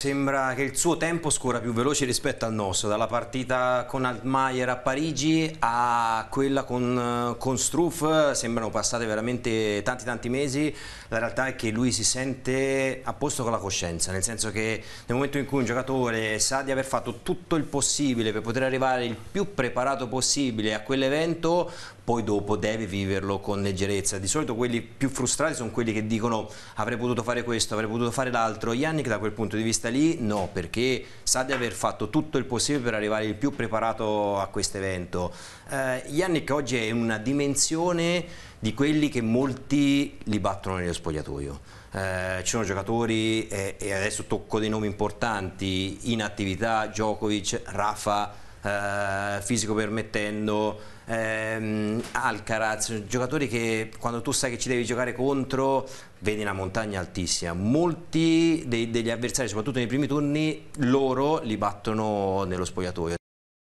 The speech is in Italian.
Sembra che il suo tempo scorra più veloce rispetto al nostro, dalla partita con Altmaier a Parigi a quella con, eh, con Struff, sembrano passati veramente tanti tanti mesi, la realtà è che lui si sente a posto con la coscienza, nel senso che nel momento in cui un giocatore sa di aver fatto tutto il possibile per poter arrivare il più preparato possibile a quell'evento, poi dopo deve viverlo con leggerezza. Di solito quelli più frustrati sono quelli che dicono avrei potuto fare questo, avrei potuto fare l'altro. Yannick da quel punto di vista lì no, perché sa di aver fatto tutto il possibile per arrivare il più preparato a questo evento. Eh, Yannick oggi è una dimensione di quelli che molti li battono nello spogliatoio. Eh, ci sono giocatori, eh, e adesso tocco dei nomi importanti, in attività Djokovic, Rafa, eh, fisico permettendo, ehm, Alcaraz, giocatori che quando tu sai che ci devi giocare contro vedi una montagna altissima. Molti dei, degli avversari, soprattutto nei primi turni, loro li battono nello spogliatoio.